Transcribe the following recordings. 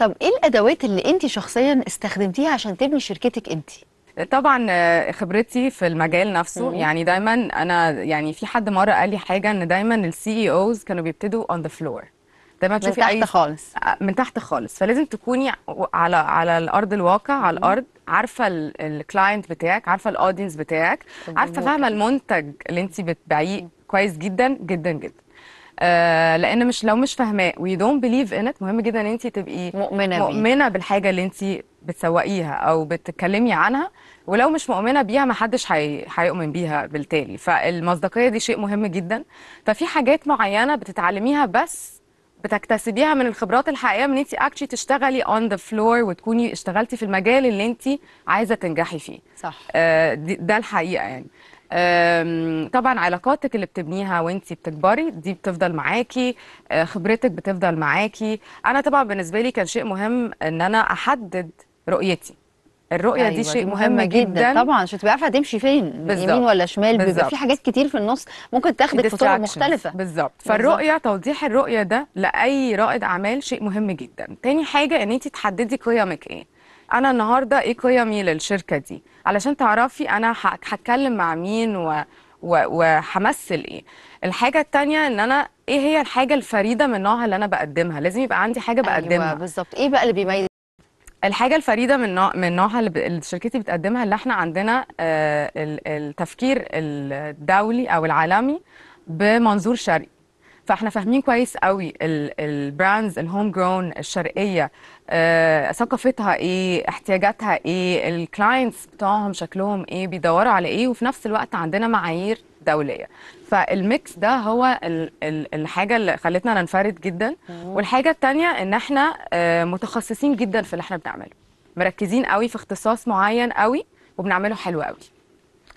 طب ايه الادوات اللي انت شخصيا استخدمتيها عشان تبني شركتك انت طبعا آه، خبرتي في المجال نفسه مم. يعني دايما انا يعني في حد مره قال لي حاجه ان دايما السي اي اوز كانوا بيبتدوا اون ذا فلور دايما تشوفي من تحت أي... خالص آه، من تحت خالص فلازم تكوني على على الارض الواقع على الارض عارفه الكلاينت بتاعك عارفه الاودينس بتاعك عارفه فاهمه المنتج اللي انت بتبيعيه كويس جدا جدا جدا آه، لان مش لو مش فاهماه وي دونت بليف ان مهم جدا ان انت تبقي مؤمنه مؤمنه بيه. بالحاجه اللي انت بتسوقيها او بتتكلمي عنها ولو مش مؤمنه بيها ما حدش هيؤمن بيها بالتالي فالمصداقيه دي شيء مهم جدا ففي حاجات معينه بتتعلميها بس بتكتسبيها من الخبرات الحقيقيه من انت اكشلي تشتغلي اون ذا فلور وتكوني اشتغلتي في المجال اللي انت عايزه تنجحي فيه صح آه ده الحقيقه يعني طبعا علاقاتك اللي بتبنيها وانت بتكبري دي بتفضل معاكي آه، خبرتك بتفضل معاكي انا طبعا بالنسبه لي كان شيء مهم ان انا احدد رؤيتي الرؤيه أيوة دي شيء مهم جدا, جدا. طبعا عشان تبقى عارفه هتمشي فين بالزبط. يمين ولا شمال بالزبط. بيبقى في حاجات كتير في النص ممكن تاخدك في طرق مختلفه بالظبط فالرؤيه توضيح الرؤيه ده لاي رائد اعمال شيء مهم جدا تاني حاجه ان انت تحددي قيمك ايه انا النهارده ايه قيمي للشركه دي علشان تعرفي انا هتكلم مع مين و... وهمثل ايه الحاجه الثانيه ان انا ايه هي الحاجه الفريده من نوعها اللي انا بقدمها لازم يبقى عندي حاجه أيوة، بقدمها ايوه بالظبط ايه بقى اللي بيميز الحاجه الفريده من نوع من نوعها اللي, اللي شركتي بتقدمها اللي احنا عندنا آه، التفكير الدولي او العالمي بمنظور شرقي فاحنا فاهمين كويس قوي البراندز الهوم جرون الشرقيه آه، ثقافتها ايه احتياجاتها ايه الكلاينتس بتاعهم شكلهم ايه بيدوروا على ايه وفي نفس الوقت عندنا معايير دوليه فالميكس ده هو الـ الـ الحاجه اللي خلتنا ننفرد جدا والحاجه الثانيه ان احنا آه متخصصين جدا في اللي احنا بنعمله مركزين قوي في اختصاص معين قوي وبنعمله حلو قوي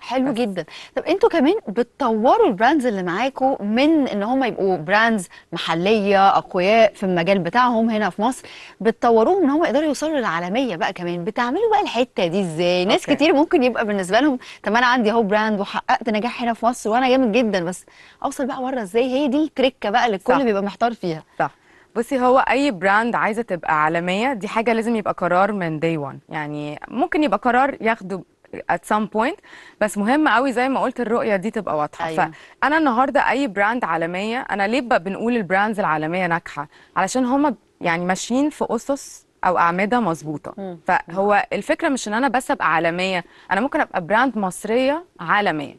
حلو جدا طب انتوا كمان بتطوروا البراندز اللي معاكم من ان هم يبقوا براندز محليه اقوياء في المجال بتاعهم هنا في مصر بتطوروهم ان هم يقدروا يوصلوا للعالميه بقى كمان بتعملوا بقى الحته دي ازاي ناس أوكي. كتير ممكن يبقى بالنسبه لهم طب انا عندي اهو براند وحققت نجاح هنا في مصر وانا جامد جدا بس اوصل بقى بره ازاي هي دي التركه بقى اللي الكل بيبقى محتار فيها صح بصي هو اي براند عايزه تبقى عالميه دي حاجه لازم يبقى قرار من داي 1 يعني ممكن يبقى قرار ياخده ات سام بوينت بس مهم قوي زي ما قلت الرؤيه دي تبقى واضحه أيوة. فانا النهارده اي براند عالميه انا ليه بنقول البراندز العالميه ناجحه علشان هم يعني ماشيين في اسس او اعمده مظبوطه فهو الفكره مش ان انا بس ابقى عالميه انا ممكن ابقى براند مصريه عالميه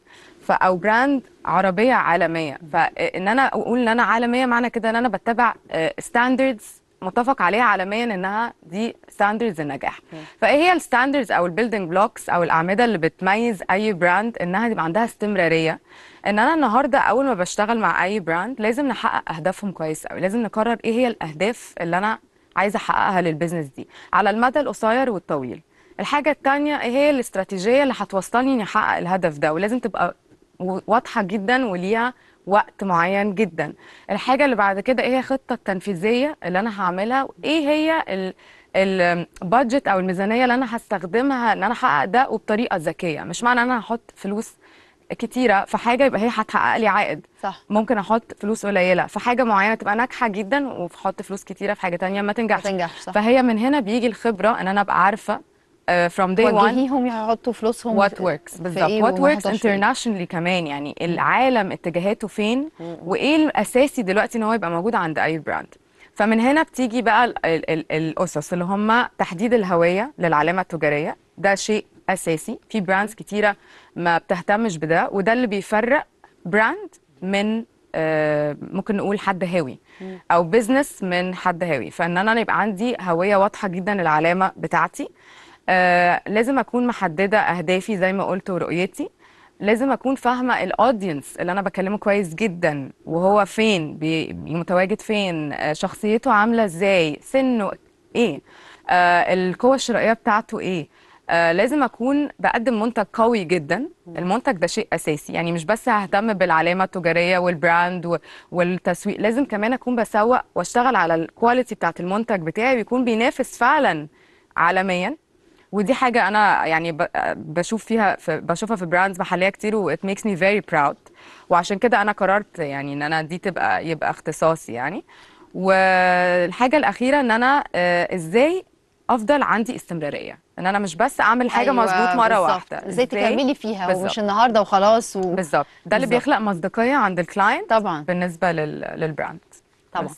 او براند عربيه عالميه فان انا اقول ان انا عالميه معنى كده ان انا بتبع ستاندردز آه، متفق عليها عالميا انها دي ستاندردز النجاح فايه هي الستاندردز او البيلدنج بلوكس او الاعمده اللي بتميز اي براند انها يبقى عندها استمراريه ان انا النهارده اول ما بشتغل مع اي براند لازم نحقق اهدافهم كويس قوي لازم نقرر ايه هي الاهداف اللي انا عايزه احققها للبيزنس دي على المدى القصير والطويل الحاجه الثانيه ايه هي الاستراتيجيه اللي هتوصلني اني احقق الهدف ده ولازم تبقى واضحه جدا وليها وقت معين جدا الحاجه اللي بعد كده ايه هي الخطه التنفيذيه اللي انا هعملها وايه هي البادجت او الميزانيه اللي انا هستخدمها ان انا احقق ده وبطريقه ذكيه مش معنى ان انا هحط فلوس كتيره في حاجه يبقى هي هتحقق لي عائد صح ممكن احط فلوس قليله في حاجه معينه تبقى ناجحه جدا واحط فلوس كتيره في حاجه تانية ما تنجحش تنجحش صح. فهي من هنا بيجي الخبره ان انا ابقى عارفه فروم داي 1 وجهيهم يحطوا فلوسهم وات وركس بالظبط وات وركس انترناشونالي كمان يعني العالم اتجاهاته فين وايه الاساسي دلوقتي ان هو يبقى موجود عند اي براند فمن هنا بتيجي بقى ال ال ال الاسس اللي هم تحديد الهويه للعلامه التجاريه ده شيء اساسي في براندز كتيره ما بتهتمش بده وده اللي بيفرق براند من آه، ممكن نقول حد هاوي او بزنس من حد هاوي فان انا يبقى عندي هويه واضحه جدا للعلامه بتاعتي آه لازم اكون محدده اهدافي زي ما قلت ورؤيتي لازم اكون فاهمه الاودينس اللي انا بكلمه كويس جدا وهو فين متواجد فين آه شخصيته عامله ازاي سنه ايه آه القوه الشرائيه بتاعته ايه آه لازم اكون بقدم منتج قوي جدا المنتج ده شيء اساسي يعني مش بس ههتم بالعلامه التجاريه والبراند والتسويق لازم كمان اكون بسوق واشتغل على الكواليتي بتاعت المنتج بتاعي بيكون بينافس فعلا عالميا ودي حاجه انا يعني بشوف فيها في بشوفها في براندز محليه كتير وات ميكس مي فيري براود وعشان كده انا قررت يعني ان انا دي تبقى يبقى اختصاصي يعني والحاجه الاخيره ان انا آه، ازاي افضل عندي استمراريه ان انا مش بس اعمل حاجه أيوة مظبوط مره بالزبط. واحده ازاي تكملي فيها بالزبط. ومش النهارده وخلاص و... بالظبط ده اللي بيخلق مصداقيه عند الكلاينت طبعا بالنسبه لل... للبراند طبعا بس.